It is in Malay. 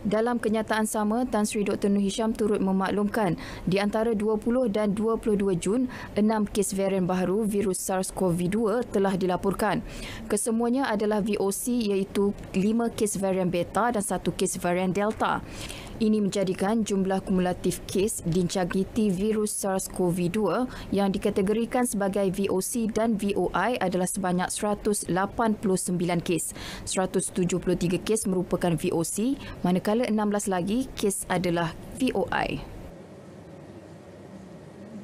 Dalam kenyataan sama, Tan Sri Dr. Nur Hisham turut memaklumkan di antara 20 dan 22 Jun, enam kes varian baru virus SARS-CoV-2 telah dilaporkan. Kesemuanya adalah VOC iaitu lima kes varian Beta dan satu kes varian Delta. Ini menjadikan jumlah kumulatif kes dincagiti virus SARS-CoV-2 yang dikategorikan sebagai VOC dan VOI adalah sebanyak 189 kes. 173 kes merupakan VOC, manakala 16 lagi kes adalah VOI.